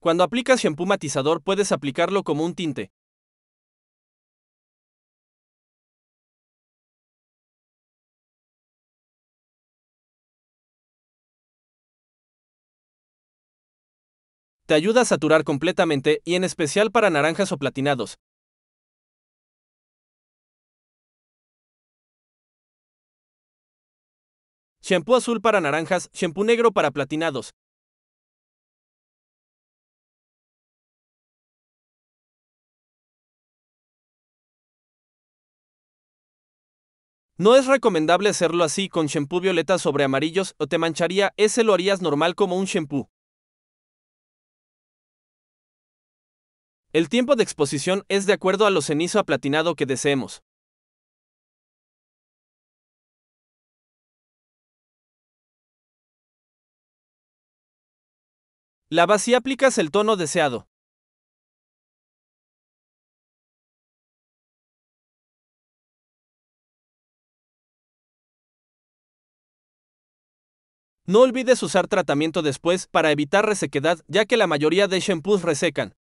Cuando aplicas shampoo matizador puedes aplicarlo como un tinte. Te ayuda a saturar completamente y en especial para naranjas o platinados. Shampoo azul para naranjas, shampoo negro para platinados. No es recomendable hacerlo así con shampoo violeta sobre amarillos o te mancharía, ese lo harías normal como un shampoo. El tiempo de exposición es de acuerdo a lo cenizo aplatinado que deseemos. La y aplicas el tono deseado. No olvides usar tratamiento después para evitar resequedad ya que la mayoría de shampoos resecan.